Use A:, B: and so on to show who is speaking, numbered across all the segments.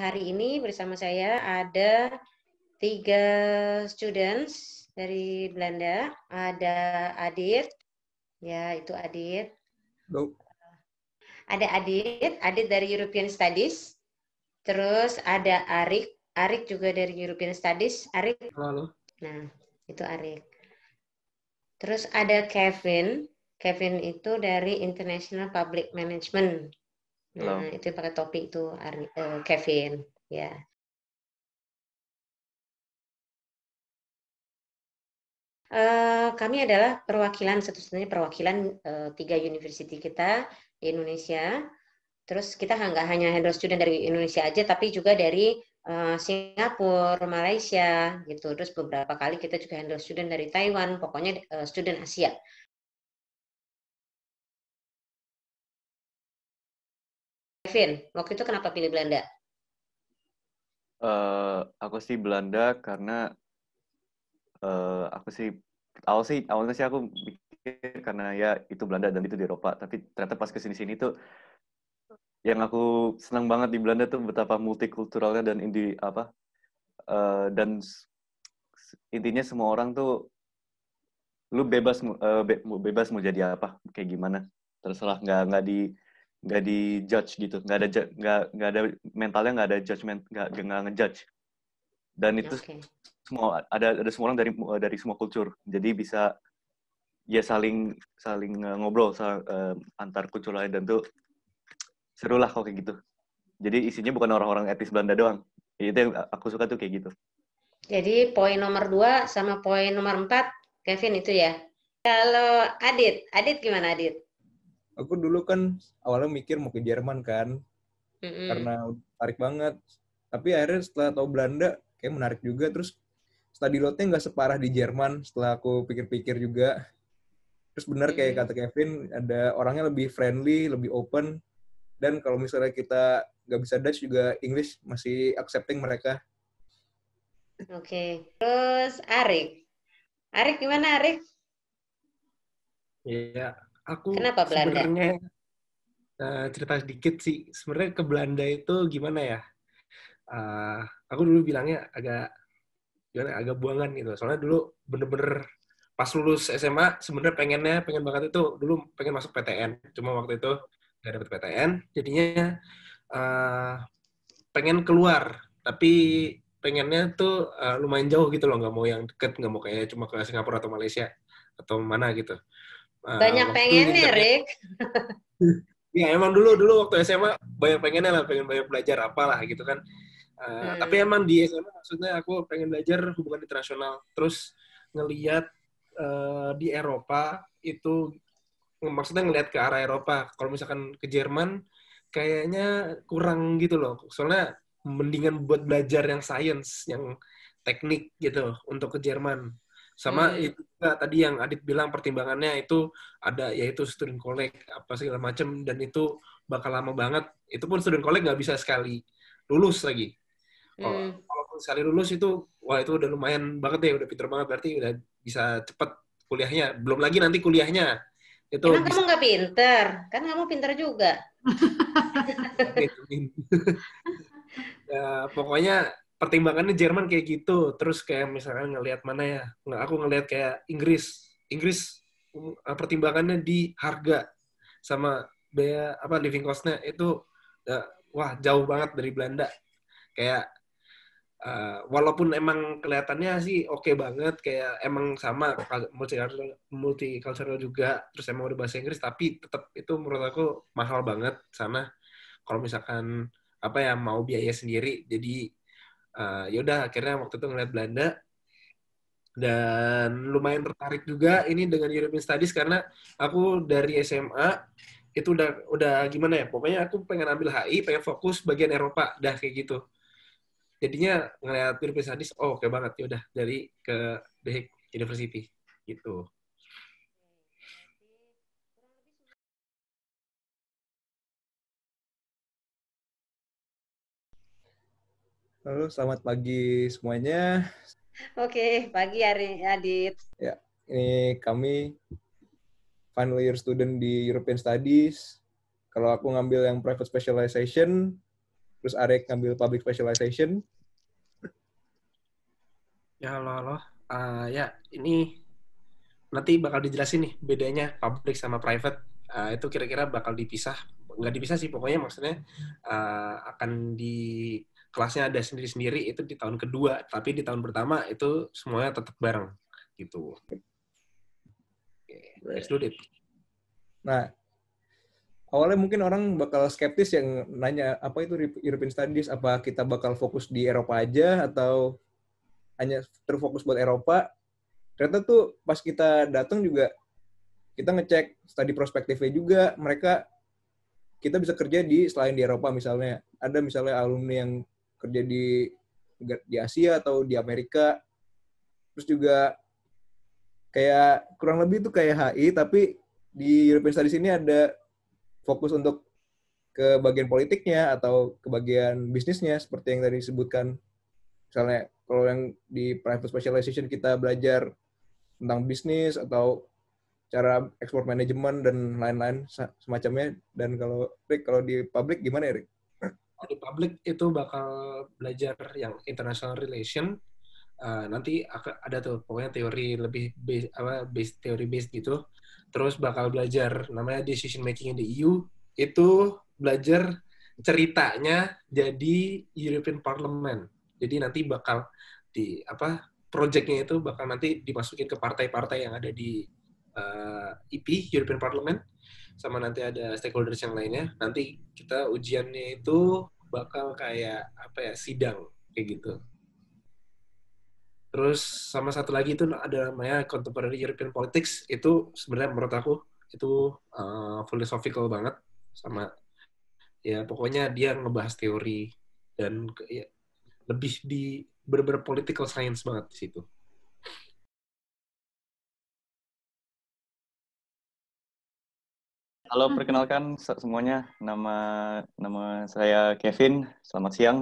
A: Hari ini bersama saya ada tiga students
B: dari Belanda. Ada Adit, ya itu Adit. Hello. Ada Adit, Adit dari European Studies. Terus ada Arik, Arik juga dari European Studies. Arik.
A: Halo. Nah,
B: itu Arik. Terus ada Kevin, Kevin itu dari
A: International Public Management. Nah, itu yang pakai topi itu uh, eh, Kevin, ya. Uh, kami adalah perwakilan satu-satunya perwakilan uh, tiga university
B: kita di Indonesia. Terus kita nggak hanya handle student dari Indonesia aja, tapi juga dari uh, Singapura, Malaysia, gitu. Terus beberapa kali kita juga handle
A: student dari Taiwan, pokoknya uh, student Asia. Kevin, waktu itu kenapa pilih Belanda?
C: Uh, aku sih Belanda karena uh, aku sih awal sih awalnya sih aku pikir karena ya itu Belanda dan itu di Eropa tapi ternyata pas kesini sini tuh yang aku senang banget di Belanda tuh betapa multikulturalnya dan indi apa uh, dan intinya semua orang tuh lu bebas uh, be, bebas mau jadi apa kayak gimana terserah nggak nggak di nggak di judge gitu nggak ada nggak nggak ada mentalnya nggak ada judgement nggak nggak ngejudge dan itu okay. semua ada ada semua orang dari dari semua kultur jadi bisa ya saling saling eh, ngobrol sal, uh, eh, antar kultur lain dan tuh seru lah kalau kayak gitu jadi isinya bukan orang-orang etnis Belanda doang itu yang aku suka tuh kayak gitu
B: jadi poin nomor dua sama poin nomor empat Kevin itu ya kalau Adit Adit gimana Adit
D: aku dulu kan awalnya mikir mau ke Jerman kan mm-hmm. karena tarik banget tapi akhirnya setelah tahu Belanda kayak menarik juga terus study loadnya nggak separah di Jerman setelah aku pikir-pikir juga terus benar kayak kata Kevin ada orangnya lebih friendly lebih open dan kalau misalnya kita nggak bisa Dutch juga English masih accepting mereka
B: oke okay. terus Arik Arik gimana Arik
D: Iya, aku Kenapa Belanda? sebenarnya uh, cerita sedikit sih. Sebenarnya ke Belanda itu gimana ya? Uh, aku dulu bilangnya agak gimana ya, agak buangan gitu. Soalnya dulu bener-bener pas lulus SMA sebenarnya pengennya pengen banget itu dulu pengen masuk PTN. Cuma waktu itu gak dapet PTN, jadinya uh, pengen keluar. Tapi pengennya tuh uh, lumayan jauh gitu loh, nggak mau yang deket, nggak mau kayak cuma ke Singapura atau Malaysia atau mana gitu banyak uh, pengennya Rick ya emang dulu dulu waktu SMA banyak pengennya lah pengen banyak belajar apalah gitu kan uh, hmm. tapi emang di SMA maksudnya aku pengen belajar hubungan internasional terus ngeliat uh, di Eropa itu maksudnya ngeliat ke arah Eropa kalau misalkan ke Jerman kayaknya kurang gitu loh soalnya mendingan buat belajar yang sains yang teknik gitu untuk ke Jerman sama hmm. itu juga tadi yang Adit bilang pertimbangannya itu ada yaitu student collect apa segala macam dan itu bakal lama banget itu pun student collect nggak bisa sekali lulus lagi
A: oh, hmm. kalau
D: sekali lulus itu wah itu udah lumayan banget ya udah pinter banget berarti udah bisa cepet kuliahnya belum lagi nanti kuliahnya itu Emang bisa...
B: kamu nggak pinter kan kamu pinter juga
D: ya, pokoknya pertimbangannya Jerman kayak gitu terus kayak misalkan ngelihat mana ya nggak aku ngelihat kayak Inggris Inggris uh, pertimbangannya di harga sama biaya apa living costnya itu ya, wah jauh banget dari Belanda kayak uh, walaupun emang kelihatannya sih oke okay banget kayak emang sama multicultural multicultural juga terus emang udah bahasa Inggris tapi tetap itu menurut aku mahal banget sana kalau misalkan apa ya mau biaya sendiri jadi uh, ya udah akhirnya waktu itu ngeliat Belanda dan lumayan tertarik juga ini dengan European Studies karena aku dari SMA itu udah udah gimana ya pokoknya aku pengen ambil HI pengen fokus bagian Eropa dah kayak gitu jadinya ngeliat European Studies oh oke okay banget ya udah dari ke The Hague
A: University gitu halo selamat pagi semuanya. Oke, pagi hari
B: Adit.
D: Ya, ini kami final year student di European Studies. Kalau aku ngambil yang private specialization, terus Arek ngambil public specialization. Ya, halo, halo. Uh, ya, ini nanti bakal dijelasin nih bedanya public sama private. Uh, itu kira-kira bakal dipisah nggak dipisah sih pokoknya maksudnya uh, akan di kelasnya ada sendiri-sendiri itu di tahun kedua, tapi di tahun pertama itu semuanya tetap bareng gitu. Okay, Nah, awalnya mungkin orang bakal skeptis yang nanya apa itu European Studies, apa kita bakal fokus di Eropa aja atau hanya terfokus buat Eropa. Ternyata tuh pas kita datang juga kita ngecek studi prospektifnya juga mereka kita bisa kerja di selain di Eropa misalnya ada misalnya alumni yang kerja di di Asia atau di Amerika terus juga kayak kurang lebih itu kayak HI tapi di European Studies ini ada fokus untuk ke bagian politiknya atau ke bagian bisnisnya seperti yang tadi disebutkan misalnya kalau yang di private specialization kita belajar tentang bisnis atau cara ekspor manajemen dan lain-lain semacamnya dan kalau Rick kalau di publik gimana ya Rick? di publik itu bakal belajar yang international relation uh, nanti ada tuh pokoknya teori lebih base, apa base teori base gitu terus bakal belajar namanya decision making in the EU itu belajar ceritanya jadi European Parliament jadi nanti bakal di apa proyeknya itu bakal nanti dimasukin ke partai-partai yang ada di uh, eh, EP European Parliament sama nanti ada stakeholders yang lainnya. Nanti kita ujiannya itu bakal kayak apa ya sidang kayak gitu. Terus sama satu lagi itu ada namanya Contemporary European Politics itu sebenarnya menurut aku itu uh, philosophical banget sama ya pokoknya dia ngebahas teori dan
A: ya, lebih di berber political science banget di situ. Halo, hmm. perkenalkan semuanya. Nama nama saya Kevin. Selamat siang.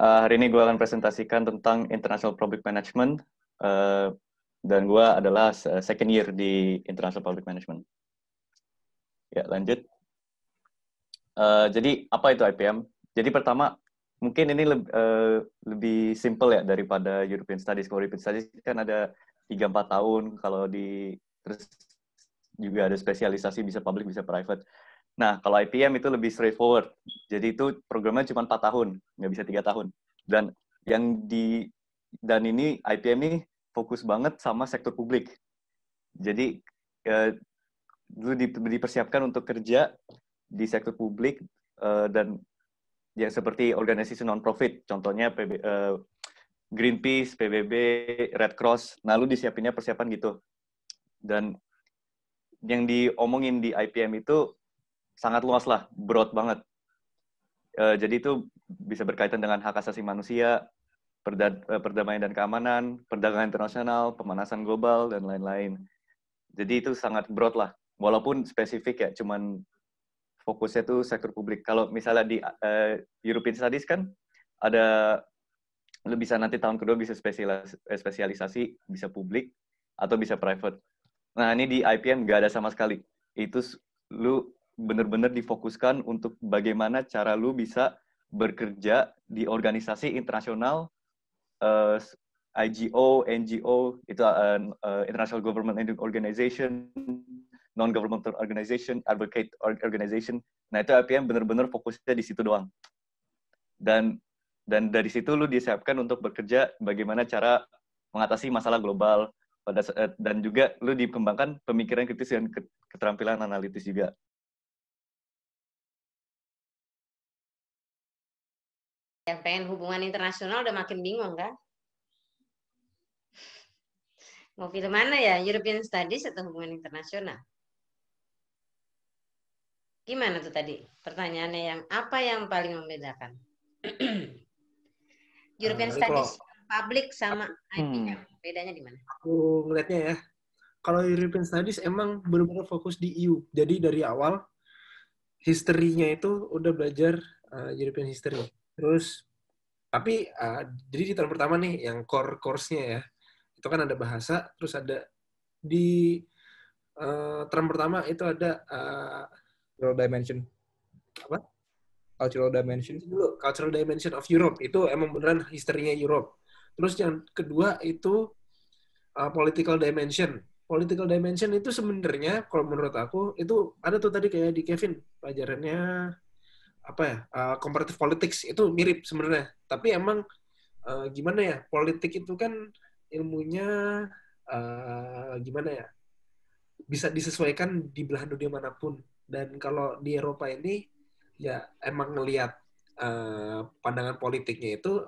C: Uh, hari ini gue akan presentasikan tentang International Public Management uh, dan gue adalah second year di International Public Management. Ya, lanjut. Uh, jadi apa itu IPM? Jadi pertama mungkin ini lebih, uh, lebih simple ya daripada European Studies. Kalau European Studies kan ada 3-4 tahun, kalau di terus juga ada spesialisasi bisa public bisa private. Nah, kalau IPM itu lebih straightforward. Jadi itu programnya cuma 4 tahun, nggak bisa tiga tahun. Dan yang di dan ini IPM ini fokus banget sama sektor publik. Jadi eh, dulu dipersiapkan untuk kerja di sektor publik eh, dan yang seperti organisasi non profit, contohnya PB, eh, Greenpeace, PBB, Red Cross. Nah, lu disiapinnya persiapan gitu. Dan yang diomongin di IPM itu sangat luas lah, broad banget. E, jadi itu bisa berkaitan dengan hak asasi manusia, perda eh, perdamaian dan keamanan, perdagangan internasional, pemanasan global, dan lain-lain. Jadi itu sangat broad lah, walaupun spesifik ya, cuman fokusnya itu sektor publik. Kalau misalnya di e, European Studies kan ada bisa nanti tahun kedua bisa spesialisasi bisa publik atau bisa private. Nah, ini di IPM nggak ada sama sekali. Itu lu bener-bener difokuskan untuk bagaimana cara lu bisa bekerja di organisasi internasional uh, eh, IGO, NGO, itu uh, uh, International Government Organization, Non-Governmental Organization, Advocate Organization. Nah, itu IPM bener-bener fokusnya di situ doang. Dan dan dari situ lu disiapkan untuk bekerja bagaimana cara mengatasi masalah global, pada
A: saat eh, dan juga lu dikembangkan pemikiran kritis dan keterampilan analitis juga yang pengen hubungan internasional udah makin bingung kan mau
B: film mana ya European Studies atau hubungan internasional gimana tuh tadi pertanyaannya yang apa yang paling membedakan European nah, Studies kalau, public sama IPM hmm bedanya di mana?
D: Aku ngeliatnya ya, kalau European Studies emang benar-benar fokus di EU. Jadi dari awal history-nya itu udah belajar uh, European history. Terus tapi uh, jadi di tahun pertama nih yang core course-nya ya. Itu kan ada bahasa, terus ada di uh, term pertama itu ada uh, cultural dimension. Apa? Cultural dimension. Dulu cultural dimension of Europe itu emang beneran historinya Europe. Terus yang kedua itu uh, political dimension. Political dimension itu sebenarnya kalau menurut aku itu ada tuh tadi kayak di Kevin pelajarannya apa ya uh, comparative politics itu mirip sebenarnya. Tapi emang uh, gimana ya politik itu kan ilmunya uh, gimana ya bisa disesuaikan di belahan dunia manapun dan kalau di Eropa ini ya emang ngelihat uh, pandangan politiknya itu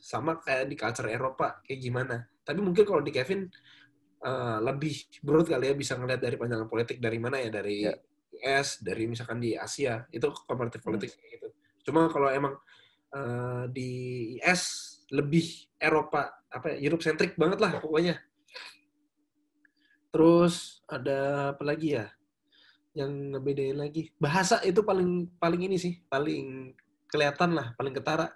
D: sama kayak di culture Eropa kayak gimana. Tapi mungkin kalau di Kevin uh, lebih broad kali ya bisa ngeliat dari pandangan politik dari mana ya dari ya. US, dari misalkan di Asia itu comparative politics hmm. gitu. Cuma kalau emang uh, di US lebih Eropa apa ya, Europe centric banget lah pokoknya. Terus ada apa lagi ya? Yang ngebedain lagi. Bahasa itu paling paling ini sih, paling kelihatan lah, paling ketara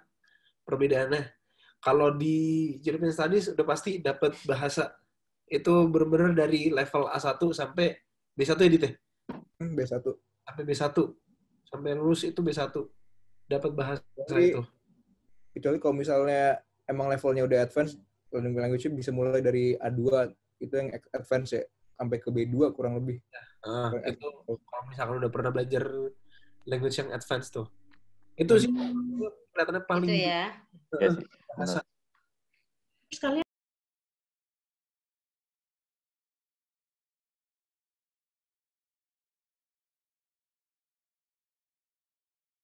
D: perbedaannya. Kalau di European Studies sudah pasti dapat bahasa itu benar-benar dari level A1 sampai B1 ya Dite? Ya? Hmm, B1. Sampai B1. Sampai lulus itu B1. Dapat bahasa Jadi, itu. Kecuali kalau misalnya emang levelnya udah advance, learning language bisa mulai dari A2 itu yang advance ya sampai ke B2 kurang lebih. Nah, itu kalau misalnya udah pernah belajar
A: language yang advance tuh. Itu hmm. sih kelihatannya paling ya. gitu ya. sih. Terus kalian